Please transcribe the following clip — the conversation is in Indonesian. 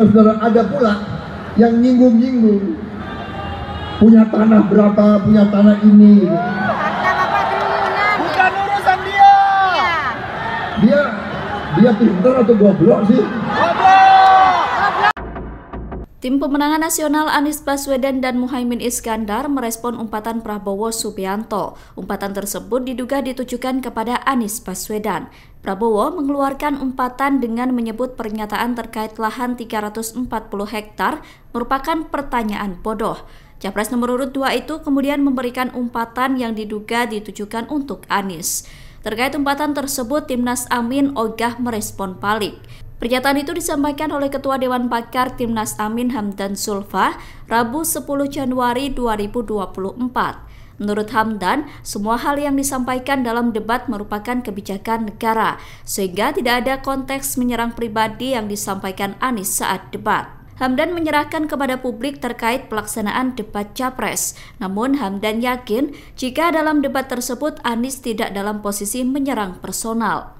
saudara ada pula yang nyinggung-nyinggung punya tanah berapa, punya tanah ini. Bukan urusan dia. Dia dia pinter atau goblok sih? Goblok. Tim pemenangan nasional Anies Baswedan dan Muhaimin Iskandar merespon umpatan Prabowo Subianto. Umpatan tersebut diduga ditujukan kepada Anies Baswedan. Prabowo mengeluarkan umpatan dengan menyebut pernyataan terkait lahan 340 hektar merupakan pertanyaan bodoh. Capres nomor urut 2 itu kemudian memberikan umpatan yang diduga ditujukan untuk Anies. Terkait umpatan tersebut, Timnas Amin Ogah merespon balik. Pernyataan itu disampaikan oleh Ketua Dewan Pakar Timnas Amin Hamdan Sulfa, Rabu 10 Januari 2024. Menurut Hamdan, semua hal yang disampaikan dalam debat merupakan kebijakan negara, sehingga tidak ada konteks menyerang pribadi yang disampaikan Anies saat debat. Hamdan menyerahkan kepada publik terkait pelaksanaan debat capres. Namun Hamdan yakin jika dalam debat tersebut Anies tidak dalam posisi menyerang personal.